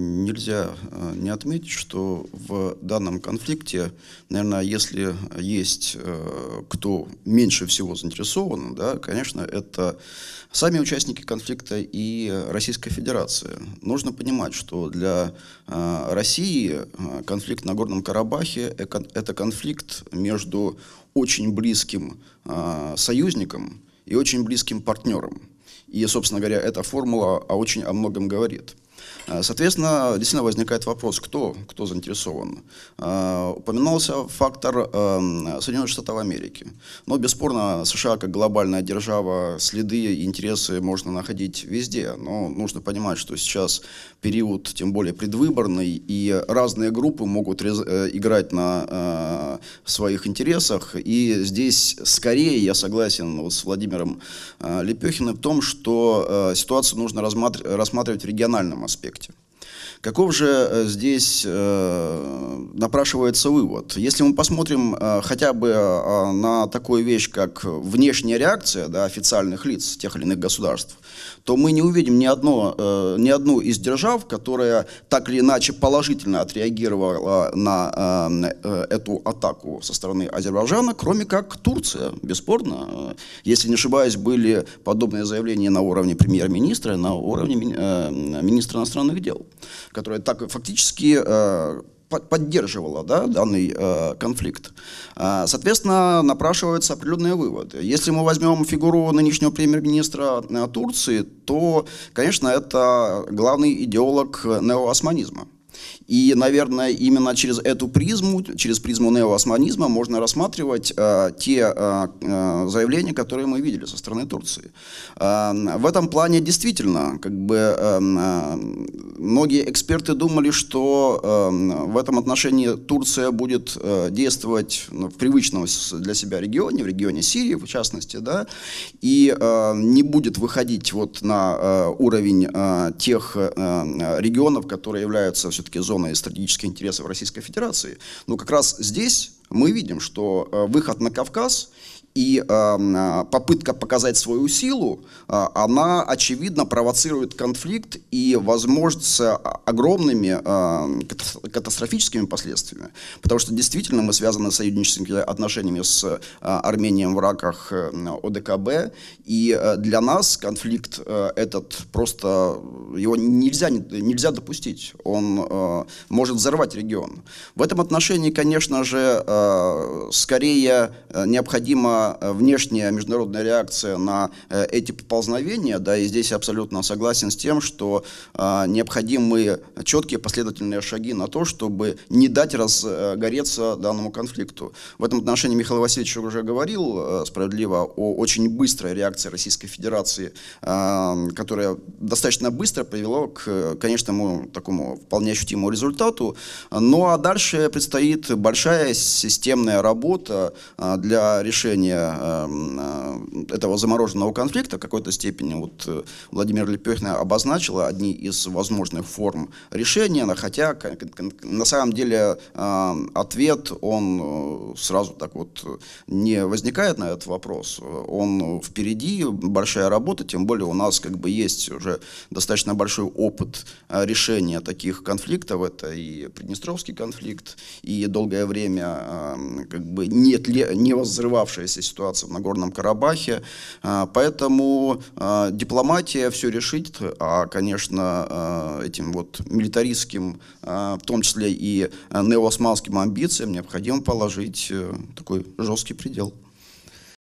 Нельзя э, не отметить, что в данном конфликте, наверное, если есть э, кто меньше всего заинтересован, да, конечно, это сами участники конфликта и Российская Федерация. Нужно понимать, что для э, России конфликт на Горном Карабахе – это конфликт между очень близким союзником и очень близким партнером. И, собственно говоря, эта формула о очень о многом говорит. Э, соответственно, действительно возникает вопрос, кто, кто заинтересован. Э, упоминался фактор эм, Соединенных Штатов Америки. Но, бесспорно, США как глобальная держава, следы и интересы можно находить везде. Но нужно понимать, что сейчас период, тем более предвыборный, и разные группы могут э, играть на своих интересах. И здесь скорее я согласен вот с Владимиром Лепехиным в том, что ситуацию нужно рассматривать в региональном проспекте. Каков же э, здесь э, напрашивается вывод? Если мы посмотрим э, хотя бы э, на такую вещь, как внешняя реакция да, официальных лиц тех или иных государств, то мы не увидим ни, одно, э, ни одну из держав, которая так или иначе положительно отреагировала на э, э эту атаку со стороны Азербайджана, кроме как Турция, бесспорно. Если не ошибаюсь, были подобные заявления на уровне премьер-министра, на уровне ми, э, министра иностранных дел которая так фактически э, поддерживала да, данный э, конфликт. Э, соответственно, напрашиваются определенные выводы. Если мы возьмем фигуру нынешнего премьер-министра э, Турции, то, конечно, это главный идеолог э, неоосманизма. И, наверное, именно через эту призму, через призму неоосманизма можно рассматривать э, те э, э, заявления, которые мы видели со стороны Турции. Э, в этом плане действительно, как бы, э, э многие эксперты думали, что э, в этом отношении Турция будет э, действовать ну, в привычном для себя регионе, в регионе Сирии в частности, да, и э, не будет выходить вот на э, уровень э, тех э, э регионов, которые являются все-таки зоной главные стратегические интересы в Российской Федерации. Но как раз здесь мы видим, что э, выход на Кавказ и эм, э, попытка показать свою силу, э, она, очевидно, провоцирует конфликт и, возможно, с э, огромными э, катастрофическими последствиями. Потому что действительно мы связаны с союзническими отношениями с э, Арменией в рамках э, ОДКБ. И э, для нас конфликт э, этот просто, э, его нельзя, нельзя допустить. Он э, может взорвать регион. В этом отношении, конечно же, э, скорее Э, необходима э, внешняя международная реакция на э, эти поползновения, да, и здесь я абсолютно согласен с тем, что необходимы четкие последовательные шаги на то, чтобы не дать разгореться данному конфликту. В этом отношении Михаил Васильевич уже говорил справедливо о очень быстрой реакции Российской Федерации, которая достаточно быстро привела к конечному такому вполне ощутимому результату. Ну а дальше предстоит большая системная работа для решения эм, э, этого замороженного конфликта в какой-то степени вот э, Владимир Лепехин обозначила одни из возможных форм решения, хотя на самом деле э, ответ, он сразу так вот не возникает на этот вопрос, он впереди, большая работа, тем более у нас как бы есть уже достаточно большой опыт решения таких конфликтов, это и Приднестровский конфликт, и долгое время как бы нет не не ситуация в Нагорном Карабахе. А, поэтому а, дипломатия все решит, а, конечно, а, этим вот милитаристским, в том числе и неосманским амбициям необходимо положить э, такой жесткий предел.